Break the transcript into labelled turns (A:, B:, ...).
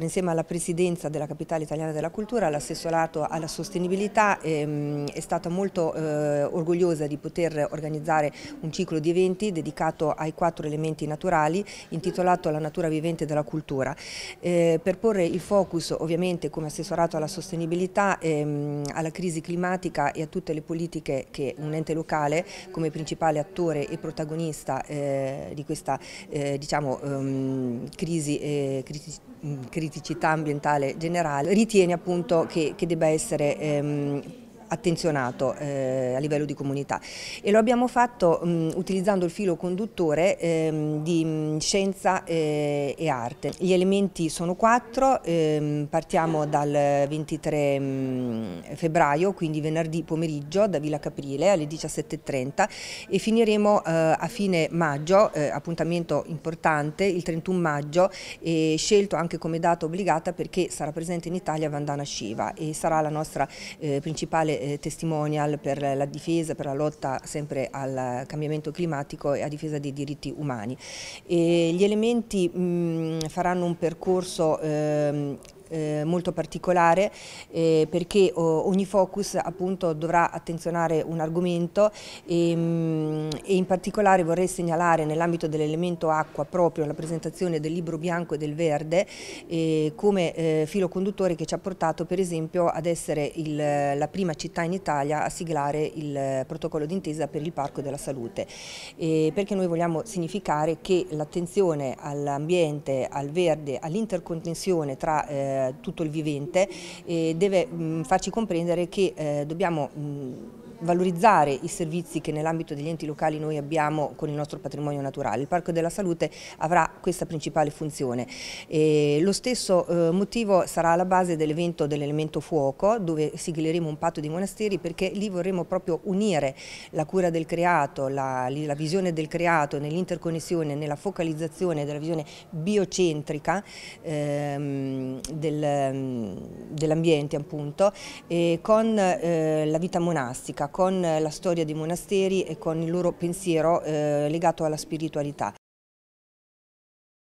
A: Insieme alla Presidenza della Capitale Italiana della Cultura, l'assessorato alla sostenibilità ehm, è stata molto eh, orgogliosa di poter organizzare un ciclo di eventi dedicato ai quattro elementi naturali intitolato La natura vivente della cultura. Eh, per porre il focus ovviamente come assessorato alla sostenibilità, ehm, alla crisi climatica e a tutte le politiche che un ente locale come principale attore e protagonista eh, di questa diciamo, ehm, crisi, crisi mm, criticità ambientale generale, ritiene appunto che, che debba essere ehm, attenzionato eh, a livello di comunità e lo abbiamo fatto mh, utilizzando il filo conduttore ehm, di mh, scienza eh, e arte. Gli elementi sono quattro, ehm, partiamo dal 23 mh, febbraio, quindi venerdì pomeriggio da Villa Caprile alle 17.30 e finiremo eh, a fine maggio, eh, appuntamento importante, il 31 maggio, e scelto anche come data obbligata perché sarà presente in Italia Vandana Shiva e sarà la nostra eh, principale eh, testimonial per la difesa, per la lotta sempre al cambiamento climatico e a difesa dei diritti umani. E gli elementi mh, mm, faranno un percorso eh, eh, molto particolare eh, perché oh, ogni focus appunto dovrà attenzionare un argomento e, mh, mm, e in particolare vorrei segnalare nell'ambito dell'elemento acqua proprio la presentazione del libro bianco e del verde eh, come eh, filo conduttore che ci ha portato per esempio ad essere il, la prima città in Italia a siglare il protocollo d'intesa per il Parco della Salute perché noi vogliamo significare che l'attenzione all'ambiente, al verde, all'interconnessione tra eh, eh, tutto il vivente e deve mm, farci comprendere che eh, dobbiamo mm, valorizzare i servizi che nell'ambito degli enti locali noi abbiamo con il nostro patrimonio naturale. Il Parco della Salute avrà questa principale funzione. E lo stesso eh, motivo sarà alla base dell'evento dell'elemento fuoco dove sigleremo un patto di monasteri perché lì vorremmo proprio unire la cura del creato, la, la visione del creato nell'interconnessione, nella focalizzazione della visione biocentrica ehm, del, ehm, dell'ambiente appunto, con eh, la vita monastica con la storia dei monasteri e con il loro pensiero eh, legato alla spiritualità.